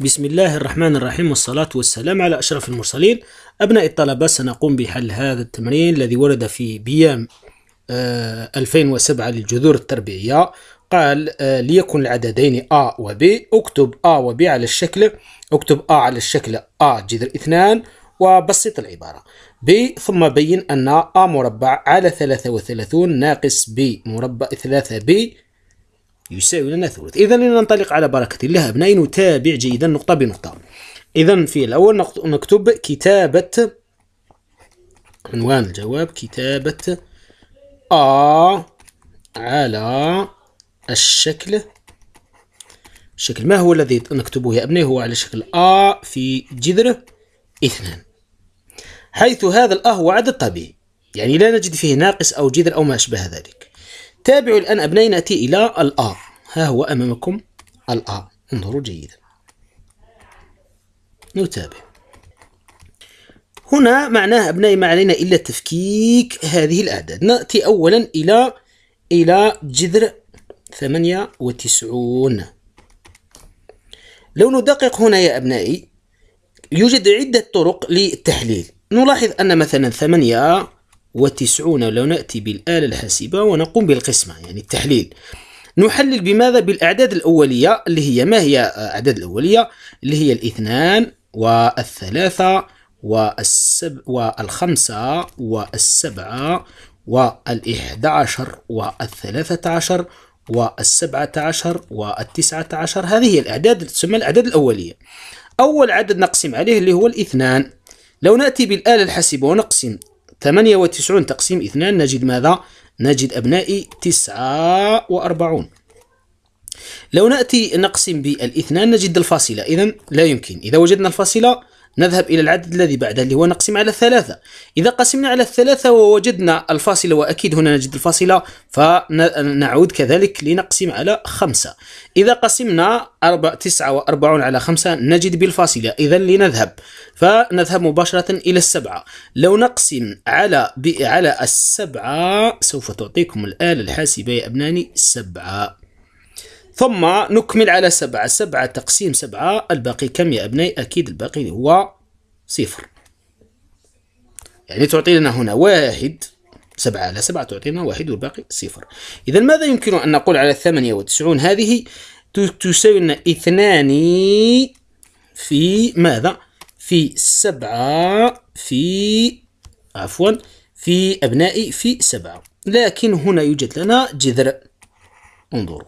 بسم الله الرحمن الرحيم والصلاة والسلام على أشرف المرسلين أبناء الطلبة سنقوم بحل هذا التمرين الذي ورد في بيام 2007 آه، للجذور التربيعية قال آه، ليكن العددين A و B اكتب A و B على الشكل اكتب A على الشكل A جذر 2 وبسط العبارة B ثم بين أن A مربع على 33 ناقص B مربع 3B يساوي لنا ثلث إذا لننطلق على بركة الله أبنائي نتابع جيدا نقطة بنقطة إذا في الأول نكتب كتابة عنوان الجواب كتابة آ على الشكل الشكل ما هو الذي نكتبه يا ابني هو على شكل آ في جذر اثنان حيث هذا الأ هو عدد طبيعي يعني لا نجد فيه ناقص أو جذر أو ما أشبه ذلك تابعوا الآن أبنائي نأتي إلى الآر ها هو أمامكم الآر انظروا جيدا نتابع هنا معناه أبنائي ما علينا إلا تفكيك هذه الأعداد نأتي أولا إلى إلى جذر 98 لو ندقق هنا يا أبنائي يوجد عدة طرق للتحليل نلاحظ أن مثلا 8 وتسعون لو نأتي بالآلة الحاسبة ونقوم بالقسمة يعني التحليل نحلل بماذا بالأعداد الأولية اللي هي ما هي أعداد الأولية اللي هي الاثنان والثلاثة والسب والخمسة والسبعة والإحدى عشر والثلاثة عشر والسبعة عشر والتسعة عشر هذه هي الأعداد تسمى الأعداد الأولية أول عدد نقسم عليه اللي هو الاثنان لو نأتي بالآلة الحاسبة ونقسم 98 تقسيم 2 نجد ماذا؟ نجد أبنائي 49 لو نأتي نقسم بالاثنان نجد الفاصلة إذا لا يمكن إذا وجدنا الفاصلة نذهب إلى العدد الذي بعده اللي هو نقسم على الثلاثة إذا قسمنا على الثلاثة ووجدنا الفاصلة وأكيد هنا نجد الفاصلة فنعود كذلك لنقسم على خمسة إذا قسمنا أربع تسعة وأربعون على خمسة نجد بالفاصلة إذا لنذهب فنذهب مباشرة إلى السبعة لو نقسم على على السبعة سوف تعطيكم الآلة الحاسبة يا أبناني سبعة ثم نكمل على سبعة سبعة تقسيم سبعة الباقي كم يا أبني أكيد الباقي هو صفر يعني تعطي لنا هنا واحد سبعة على سبعة تعطينا واحد والباقي صفر إذا ماذا يمكن أن نقول على الثمانية وتسعون هذه تساوي لنا اثنان في ماذا في سبعة في عفوا في أبنائي في سبعة لكن هنا يوجد لنا جذر انظروا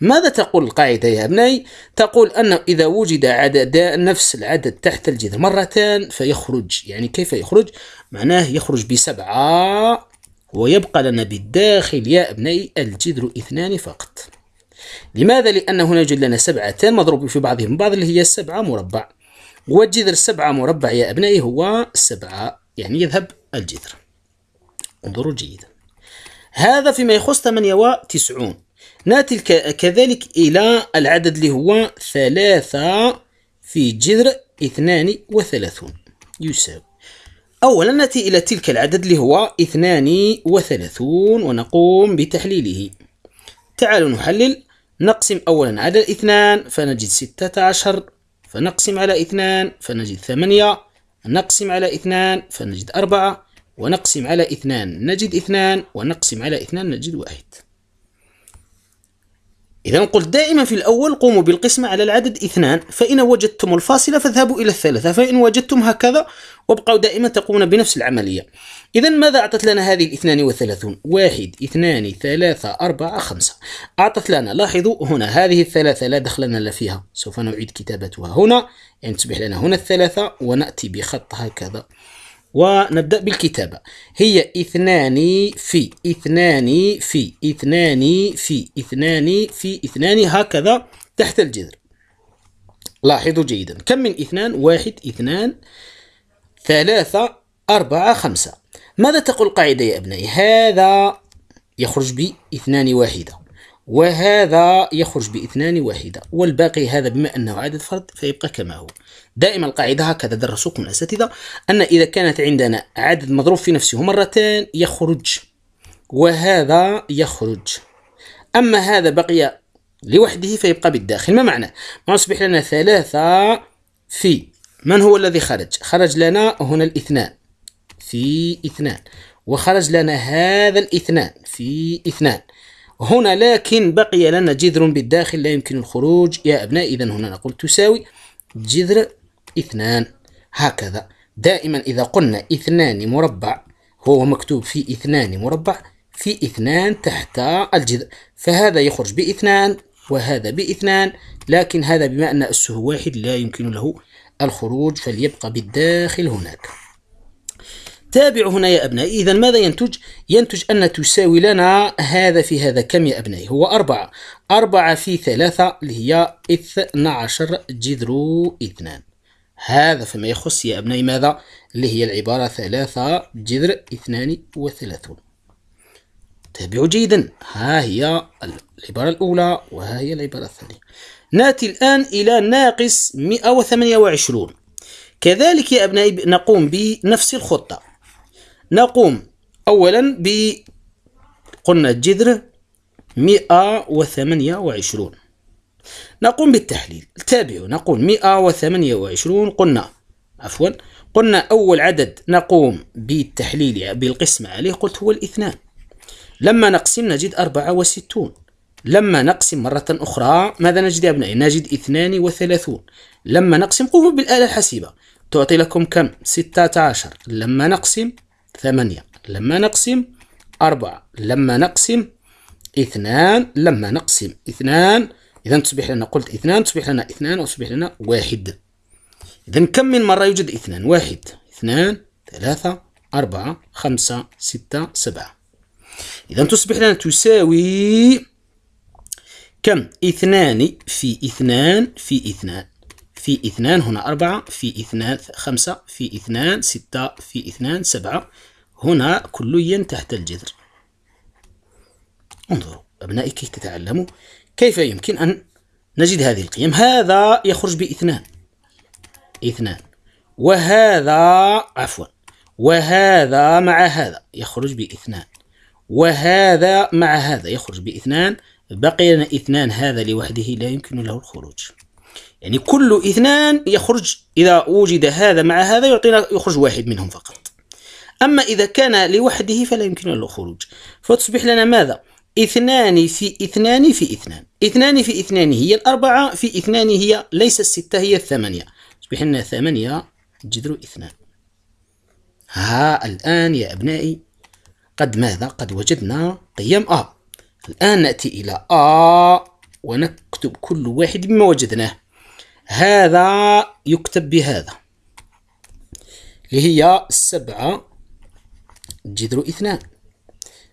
ماذا تقول القاعدة يا أبنائي؟ تقول أنه إذا وجد عددان نفس العدد تحت الجذر مرتان فيخرج يعني كيف يخرج؟ معناه يخرج بسبعة ويبقى لنا بالداخل يا أبنائي الجذر اثنان فقط لماذا؟ لأن هنا يوجد لنا سبعتان مضروب في بعضهم بعض اللي هي سبعة مربع والجذر سبعة مربع يا أبنائي هو سبعة يعني يذهب الجذر انظروا جيدا هذا فيما يخص 8 و 90 ناتي كذلك إلى العدد اللي هو ثلاثة في جذر اثنان وثلاثون يساوي أولا نأتي إلى تلك العدد اللي هو اثنان وثلاثون ونقوم بتحليله تعالوا نحلل نقسم أولا على اثنان فنجد ستة عشر فنقسم على اثنان فنجد ثمانية نقسم على اثنان فنجد أربعة ونقسم على اثنان نجد اثنان ونقسم على اثنان نجد واحد إذا قلت دائما في الأول قوموا بالقسمة على العدد اثنان فإن وجدتم الفاصلة فاذهبوا إلى الثلاثة فإن وجدتم هكذا وابقوا دائما تقومون بنفس العملية إذا ماذا أعطت لنا هذه الاثنان وثلاثون واحد اثنان ثلاثة أربعة خمسة أعطت لنا لاحظوا هنا هذه الثلاثة لا دخل لنا فيها سوف نعيد كتابتها هنا يعني تصبح لنا هنا الثلاثة ونأتي بخط هكذا ونبدأ بالكتابة هي اثنان في اثنان في اثنان في اثنان في اثنان هكذا تحت الجذر لاحظوا جيدا كم من اثنان واحد اثنان ثلاثة أربعة خمسة ماذا تقول القاعدة يا أبنائي هذا يخرج باثنان واحدة وهذا يخرج باثنان واحدة والباقي هذا بما أنه عدد فرد فيبقى كما هو دائما القاعدة هكذا درسوكم الأساتذة أن إذا كانت عندنا عدد مضروب في نفسه مرتان يخرج وهذا يخرج أما هذا بقي لوحده فيبقى بالداخل ما معنى ما يصبح لنا ثلاثة في من هو الذي خرج خرج لنا هنا الاثنان في اثنان وخرج لنا هذا الاثنان في اثنان هنا لكن بقي لنا جذر بالداخل لا يمكن الخروج يا أبناء إذا هنا نقول تساوي جذر اثنان هكذا دائما إذا قلنا اثنان مربع هو مكتوب في اثنان مربع في اثنان تحت الجذر فهذا يخرج باثنان وهذا باثنان لكن هذا بما أن أسه واحد لا يمكن له الخروج فليبقى بالداخل هناك تابعوا هنا يا أبنائي إذا ماذا ينتج؟ ينتج أن تساوي لنا هذا في هذا كم يا أبنائي؟ هو أربعة أربعة في ثلاثة اللي هي 12 جذر اثنان هذا فيما يخص يا أبنائي ماذا؟ اللي هي العبارة ثلاثة جذر اثنان وثلاثون تابعوا جيدا ها هي العبارة الأولى وها هي العبارة الثانية ناتي الآن إلى ناقص 128 كذلك يا أبنائي نقوم بنفس الخطة نقوم أولا ب قلنا الجذر 128 نقوم بالتحليل تابعوا نقول 128 قلنا عفوا قلنا أول عدد نقوم بالتحليل بالقسمة عليه قلت هو الاثنان لما نقسم نجد 64 لما نقسم مرة أخرى ماذا نجد يا أبنائي؟ نجد 32 لما نقسم قوموا بالآلة الحاسبة تعطي لكم كم؟ 16 لما نقسم ثمانية لما نقسم أربعة لما نقسم اثنان لما نقسم اثنان إذا تصبح لنا قلت اثنان تصبح لنا اثنان وتصبح لنا واحد إذا كم من مرة يوجد اثنان واحد اثنان ثلاثة أربعة خمسة ستة سبعة إذا تصبح لنا تساوي كم اثنان في اثنان في اثنان في اثنان هنا أربعة في اثنان خمسة في اثنان ستة في اثنان سبعة هنا كليا تحت الجذر انظروا أبنائي كي تتعلموا كيف يمكن أن نجد هذه القيم هذا يخرج باثنان اثنان وهذا عفوا وهذا مع هذا يخرج باثنان وهذا مع هذا يخرج باثنان بقي لنا اثنان هذا لوحده لا يمكن له الخروج يعني كل اثنان يخرج إذا وجد هذا مع هذا يعطينا يخرج واحد منهم فقط أما إذا كان لوحده فلا يمكن له الخروج فتصبح لنا ماذا؟ اثنان في اثنان في اثنان اثنان في اثنان هي الأربعة في اثنان هي ليس الستة هي الثمانية تصبح لنا ثمانية جذر اثنان ها الآن يا أبنائي قد ماذا؟ قد وجدنا قيم أ الآن نأتي إلى أ ونكتب كل واحد مما وجدناه هذا يكتب بهذا اللي هي السبعة جذر اثنان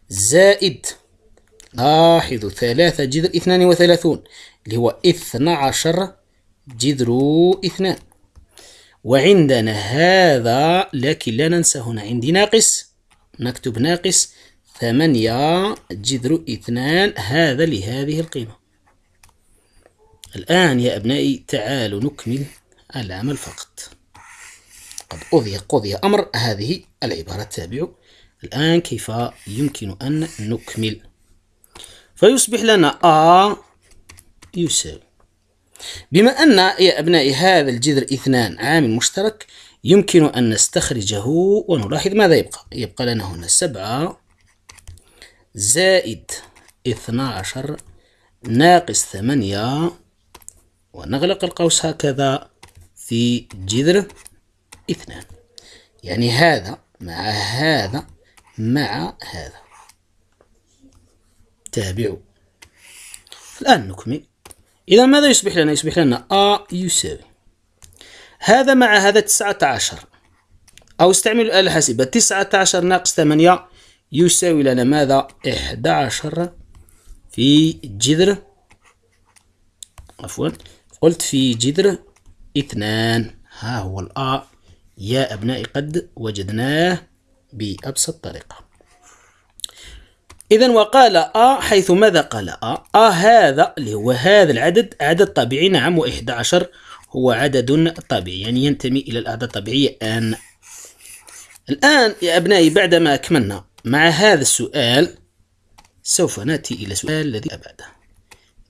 زائد لاحظوا ثلاثة جذر اثنان وثلاثون اللي هو اثنى عشر جذر اثنان وعندنا هذا لكن لا ننسى هنا عندي ناقص نكتب ناقص ثمانية جذر اثنان هذا لهذه القيمة الآن يا أبنائي تعالوا نكمل العمل فقط قد قضي قضي أمر هذه العبارة التابعة الآن كيف يمكن أن نكمل فيصبح لنا آ يساوي بما أن يا أبنائي هذا الجذر اثنان عامل مشترك يمكن أن نستخرجه ونلاحظ ماذا يبقى يبقى لنا هنا سبعة زائد عشر ناقص ثمانية ونغلق القوس هكذا في جذر اثنان يعني هذا مع هذا مع هذا تابعوا الآن نكمل إذا ماذا يصبح لنا؟ يصبح لنا أ يساوي هذا مع هذا تسعة عشر أو استعملوا الآلة الحاسبة تسعة عشر ناقص ثمانية يساوي لنا ماذا؟ إحدى عشر في جذر عفوا قلت في جذر اثنان ها هو الأ يا أبنائي قد وجدناه بأبسط طريقة إذا وقال أ حيث ماذا قال أ أ هذا اللي هو هذا العدد عدد طبيعي نعم وإحدى عشر هو عدد طبيعي يعني ينتمي إلى الأعداد الطبيعية أن الآن يا أبنائي بعدما أكملنا مع هذا السؤال سوف نأتي إلى السؤال الذي بعده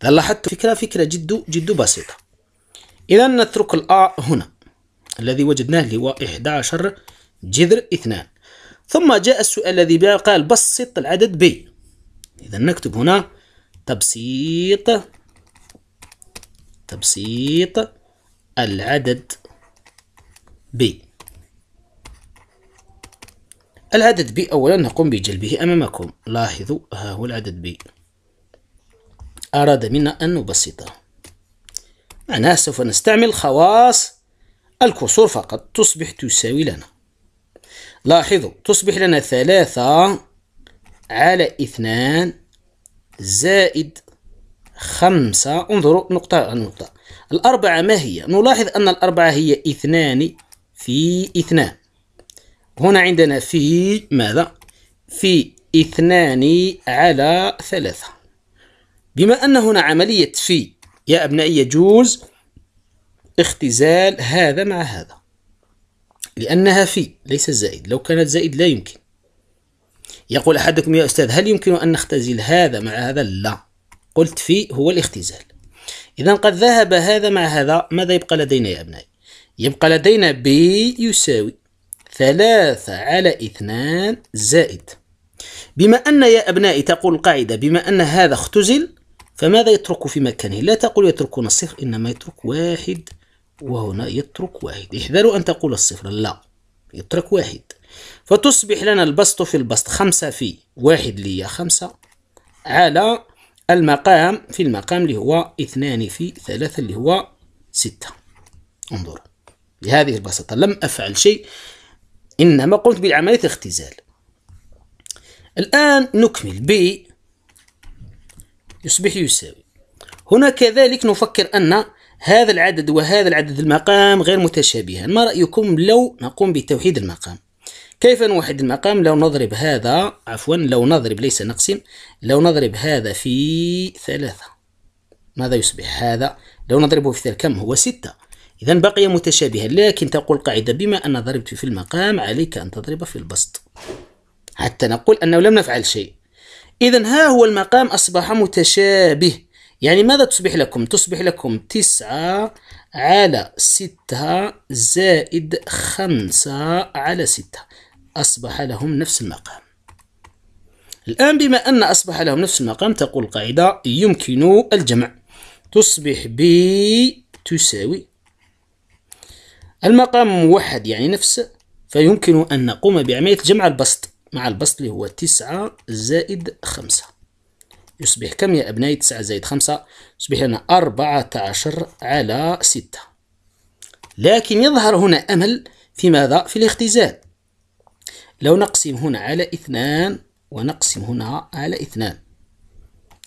إذا لاحظت فكرة فكرة جد جد بسيطة إذا نترك الأ هنا الذي وجدناه اللي هو 11 جذر 2 ثم جاء السؤال الذي بقى قال بسط العدد ب إذا نكتب هنا تبسيط تبسيط العدد ب العدد ب أولا نقوم بجلبه أمامكم لاحظوا ها هو العدد ب أراد منا أن نبسطه معناها سوف نستعمل خواص الكسور فقط تصبح تساوي لنا لاحظوا تصبح لنا ثلاثة على اثنان زائد خمسة انظروا نقطة عن نقطة الأربعة ما هي؟ نلاحظ أن الأربعة هي اثنان في اثنان هنا عندنا في ماذا؟ في اثنان على ثلاثة بما أن هنا عملية في يا أبنائي يجوز اختزال هذا مع هذا لأنها في ليس زائد لو كانت زائد لا يمكن يقول أحدكم يا أستاذ هل يمكن أن نختزل هذا مع هذا لا قلت في هو الاختزال إذا قد ذهب هذا مع هذا ماذا يبقى لدينا يا أبنائي يبقى لدينا ب يساوي ثلاثة على اثنان زائد بما أن يا أبنائي تقول القاعدة بما أن هذا اختزل فماذا يترك في مكانه لا تقول يتركون الصفر إنما يترك واحد وهنا يترك واحد احذروا أن تقول الصفر لا يترك واحد فتصبح لنا البسط في البسط خمسة في واحد لي خمسة على المقام في المقام اللي هو اثنان في ثلاثة اللي هو ستة انظروا بهذه البساطة لم أفعل شيء إنما قمت بعملية اختزال الآن نكمل ب يصبح يساوي هنا كذلك نفكر أن هذا العدد وهذا العدد المقام غير متشابهان ما رأيكم لو نقوم بتوحيد المقام كيف نوحد المقام لو نضرب هذا عفوا لو نضرب ليس نقسم لو نضرب هذا في ثلاثة ماذا يصبح هذا لو نضربه في ثلاثة كم هو ستة إذا بقي متشابها لكن تقول قاعدة بما أن ضربت في المقام عليك أن تضرب في البسط حتى نقول أنه لم نفعل شيء إذا ها هو المقام أصبح متشابه يعني ماذا تصبح لكم؟ تصبح لكم تسعة على ستة زائد خمسة على ستة أصبح لهم نفس المقام الآن بما أن أصبح لهم نفس المقام تقول القاعدة يمكن الجمع تصبح ب تساوي المقام موحد يعني نفس فيمكن أن نقوم بعملية جمع البسط مع البسط اللي هو تسعة زائد خمسة يصبح كم يا أبنائي تسعة زائد خمسة يصبح لنا أربعة عشر على ستة لكن يظهر هنا أمل في ماذا؟ في الاختزال لو نقسم هنا على اثنان ونقسم هنا على اثنان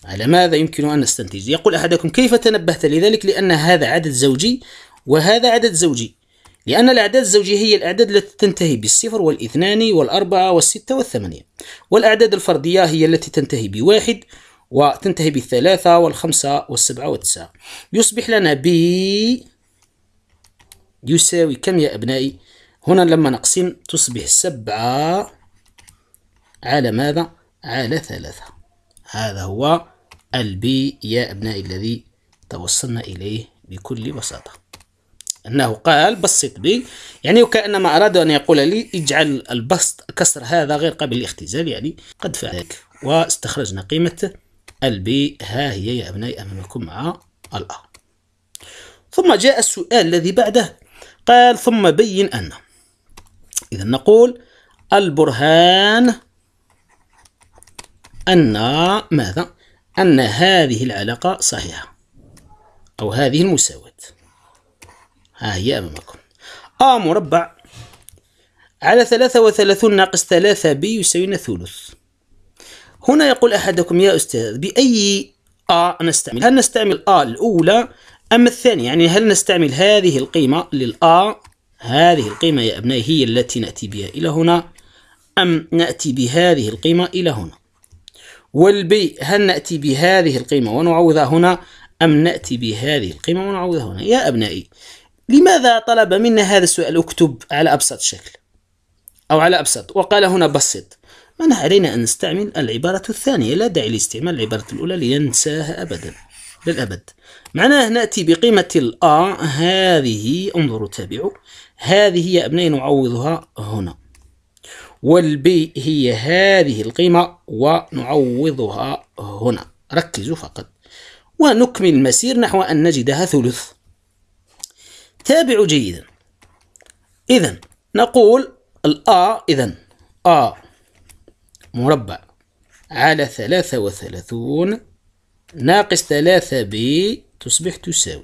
على ماذا يمكن أن نستنتج؟ يقول أحدكم كيف تنبهت لذلك؟ لأن هذا عدد زوجي وهذا عدد زوجي لأن الأعداد الزوجية هي الأعداد التي تنتهي بالصفر والاثنان والأربعة والستة والثمانية والأعداد الفردية هي التي تنتهي بواحد وتنتهي بالثلاثة والخمسة والسبعة والتسعة يصبح لنا ب يساوي كم يا أبنائي هنا لما نقسم تصبح سبعة على ماذا على ثلاثة هذا هو البي يا أبنائي الذي توصلنا إليه بكل بساطة أنه قال بسط بي يعني وكأنما أراد أن يقول لي اجعل البسط كسر هذا غير قابل للاختزال يعني قد فعلك واستخرجنا قيمة البي ها هي يا أبنائي أمامكم مع الأ ثم جاء السؤال الذي بعده قال ثم بين أن إذا نقول البرهان أن ماذا؟ أن هذه العلاقة صحيحة أو هذه المساواة ها هي أمامكم أ مربع على ثلاثة وثلاثون ناقص ثلاثة ب يساوينا ثلث هنا يقول أحدكم يا أستاذ بأي أ نستعمل هل نستعمل أ الأولى أم الثانية يعني هل نستعمل هذه القيمة للأ هذه القيمة يا أبنائي هي التي نأتي بها إلى هنا أم نأتي بهذه القيمة إلى هنا والبي هل نأتي بهذه القيمة ونعوضها هنا أم نأتي بهذه القيمة ونعوضها هنا يا أبنائي لماذا طلب منا هذا السؤال اكتب على أبسط شكل أو على أبسط وقال هنا بسط من علينا أن نستعمل العبارة الثانية لا داعي لاستعمال العبارة الأولى لينساها أبدا للأبد معناه نأتي بقيمة الأ هذه انظروا تابعوا هذه يا أبنائي نعوضها هنا والبي هي هذه القيمة ونعوضها هنا ركزوا فقط ونكمل المسير نحو أن نجدها ثلث تابعوا جيدا إذا نقول الآ إذا آ مربع على ثلاثة وثلاثون ناقص ثلاثة ب تصبح تساوي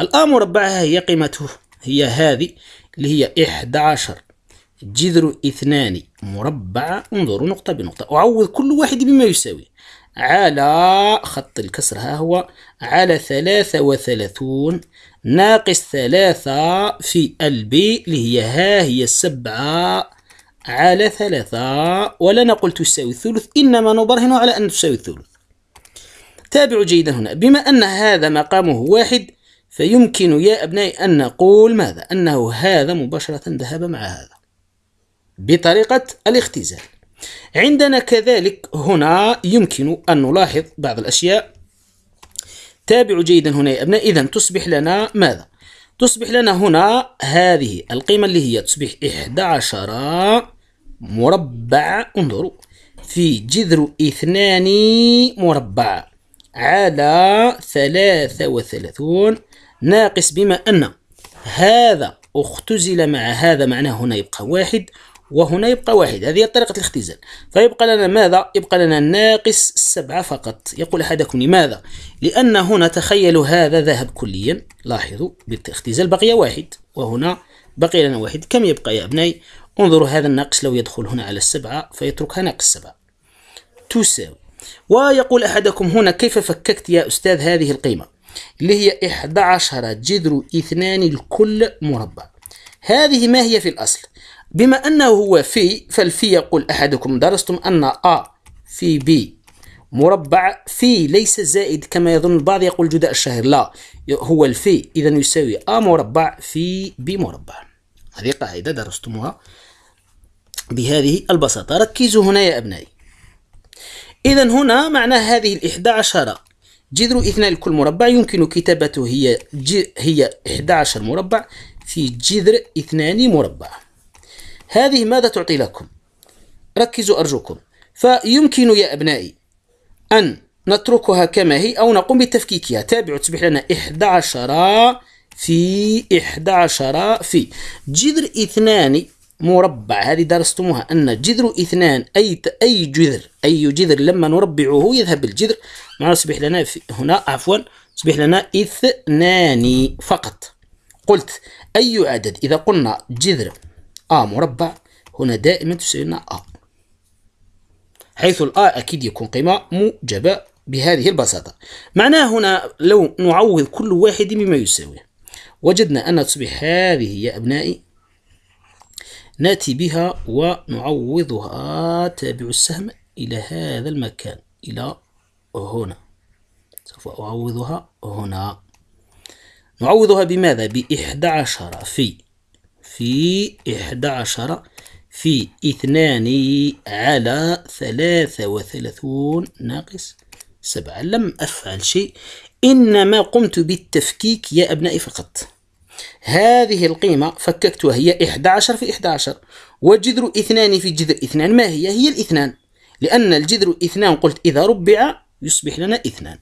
الآ مربع هي قيمته هي هذه اللي هي إحدى عشر جذر اثنان مربع انظروا نقطة بنقطة أعوض كل واحد بما يساوي على خط الكسر ها هو على ثلاثة وثلاثون ناقص ثلاثة في البي اللي هي ها هي السبعة على ثلاثة ولا نقول تساوي الثلث إنما نبرهن على أن تساوي الثلث تابعوا جيدا هنا بما أن هذا مقامه واحد فيمكن يا أبنائي أن نقول ماذا أنه هذا مباشرة ذهب مع هذا بطريقة الاختزال عندنا كذلك هنا يمكن أن نلاحظ بعض الأشياء تابعوا جيدا هنا يا أبناء إذا تصبح لنا ماذا؟ تصبح لنا هنا هذه القيمة اللي هي تصبح 11 مربع انظروا في جذر اثنان مربع على ثلاثة وثلاثون ناقص بما أن هذا اختزل مع هذا معناه هنا يبقى واحد وهنا يبقى واحد هذه طريقة الاختزال فيبقى لنا ماذا؟ يبقى لنا ناقص السبعة فقط يقول أحدكم لماذا؟ لأن هنا تخيلوا هذا ذهب كليا لاحظوا بالاختزال بقي واحد وهنا بقي لنا واحد كم يبقى يا أبنائي؟ انظروا هذا الناقص لو يدخل هنا على السبعة فيتركها ناقص سبعة تساوي ويقول أحدكم هنا كيف فككت يا أستاذ هذه القيمة اللي هي 11 جذر اثنان الكل مربع هذه ما هي في الأصل بما أنه هو في فالفي يقول أحدكم درستم أن أ في بي مربع في ليس زائد كما يظن البعض يقول جداء الشهر لا هو الفي إذا يساوي أ مربع في بي مربع هذه قاعدة درستموها بهذه البساطة ركزوا هنا يا أبنائي إذا هنا معنى هذه الإحدى عشرة جذر اثنان الكل مربع يمكن كتابته هي هي 11 مربع في جذر اثنان مربع هذه ماذا تعطي لكم ركزوا أرجوكم فيمكن يا أبنائي أن نتركها كما هي أو نقوم بتفكيكها تابعوا تصبح لنا 11 في 11 في جذر اثنان مربع هذه درستموها أن جذر اثنان أي أي جذر أي جذر لما نربعه يذهب الجذر معناه تصبح لنا في هنا عفوا تصبح لنا اثنان فقط قلت أي عدد إذا قلنا جذر أ آه، مربع هنا دائما تساوي لنا أ آه. حيث الأ أكيد يكون قيمة موجبة بهذه البساطة معناه هنا لو نعوض كل واحد بما يساوي وجدنا أن تصبح هذه يا أبنائي نأتي بها ونعوضها تابع السهم إلى هذا المكان إلى هنا سوف أعوضها هنا نعوضها بماذا؟ بإحدى عشر في في إحدى عشر في اثنان على ثلاثة وثلاثون ناقص سبعة لم أفعل شيء إنما قمت بالتفكيك يا أبنائي فقط هذه القيمة فككتها هي 11 في 11 وجذر اثنان في جذر اثنان ما هي؟ هي الاثنان لأن الجذر اثنان قلت إذا ربع يصبح لنا اثنان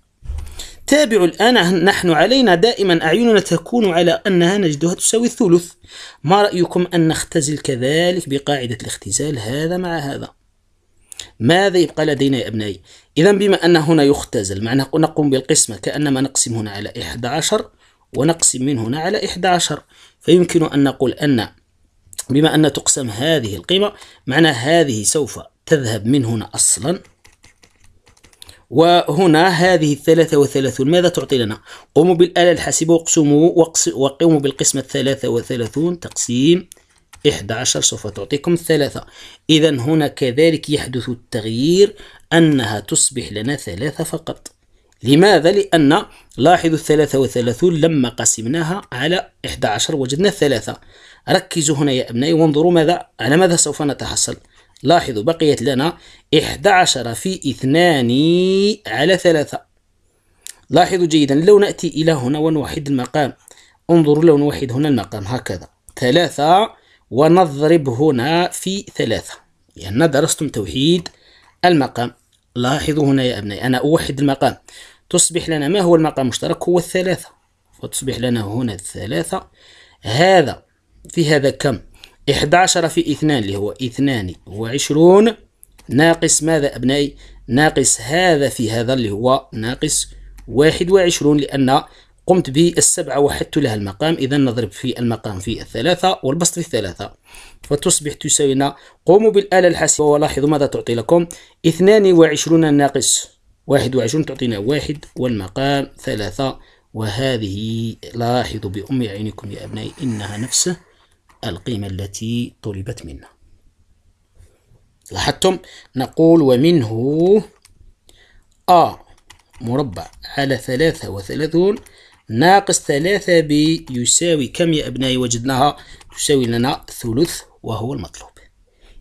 تابعوا الآن نحن علينا دائما أعيننا تكون على أنها نجدها تساوي الثلث ما رأيكم أن نختزل كذلك بقاعدة الاختزال هذا مع هذا ماذا يبقى لدينا يا أبنائي إذا بما أن هنا يختزل معناه نقوم بالقسمة كأنما نقسم هنا على 11 ونقسم من هنا على 11 فيمكن أن نقول أن بما أن تقسم هذه القيمة معنى هذه سوف تذهب من هنا أصلا وهنا هذه الثلاثة وثلاثون ماذا تعطي لنا؟ قوموا بالآلة الحاسبة وقسموا وقوموا بالقسمة الثلاثة وثلاثون تقسيم 11 سوف تعطيكم الثلاثة إذا هنا كذلك يحدث التغيير أنها تصبح لنا ثلاثة فقط لماذا؟ لأن لاحظوا الثلاثة وثلاثون لما قسمناها على 11 وجدنا الثلاثة ركزوا هنا يا أبنائي وانظروا ماذا على ماذا سوف نتحصل لاحظوا بقيت لنا 11 في 2 على 3 لاحظوا جيدا لو نأتي إلى هنا ونوحد المقام انظروا لو نوحد هنا المقام هكذا 3 ونضرب هنا في 3 لأن يعني درستم توحيد المقام لاحظوا هنا يا أبنائي أنا أوحد المقام تصبح لنا ما هو المقام المشترك هو الثلاثة فتصبح لنا هنا الثلاثة هذا في هذا كم 11 في 2 اللي هو 22 ناقص ماذا أبنائي ناقص هذا في هذا اللي هو ناقص 21 لأن قمت بالسبعة وحدت لها المقام إذا نضرب في المقام في الثلاثة والبسط في الثلاثة فتصبح تساوينا قوموا بالآلة الحاسبة ولاحظوا ماذا تعطي لكم 22 ناقص 21 تعطينا واحد والمقام ثلاثة وهذه لاحظوا بأم عينكم يا أبنائي إنها نفسه القيمة التي طلبت منا لاحظتم نقول ومنه أ مربع على ثلاثة وثلاثون ناقص ثلاثة يساوي كم يا أبنائي وجدناها تساوي لنا ثلث وهو المطلوب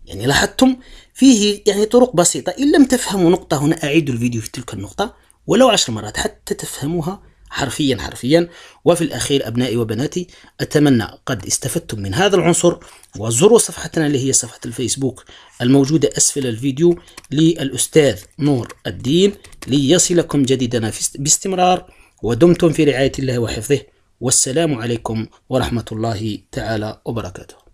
يعني لاحظتم فيه يعني طرق بسيطة إن لم تفهموا نقطة هنا أعيد الفيديو في تلك النقطة ولو عشر مرات حتى تفهموها حرفيا حرفيا وفي الأخير أبنائي وبناتي أتمنى قد استفدتم من هذا العنصر وزوروا صفحتنا اللي هي صفحة الفيسبوك الموجودة أسفل الفيديو للأستاذ نور الدين ليصلكم جديدنا باستمرار ودمتم في رعاية الله وحفظه والسلام عليكم ورحمة الله تعالى وبركاته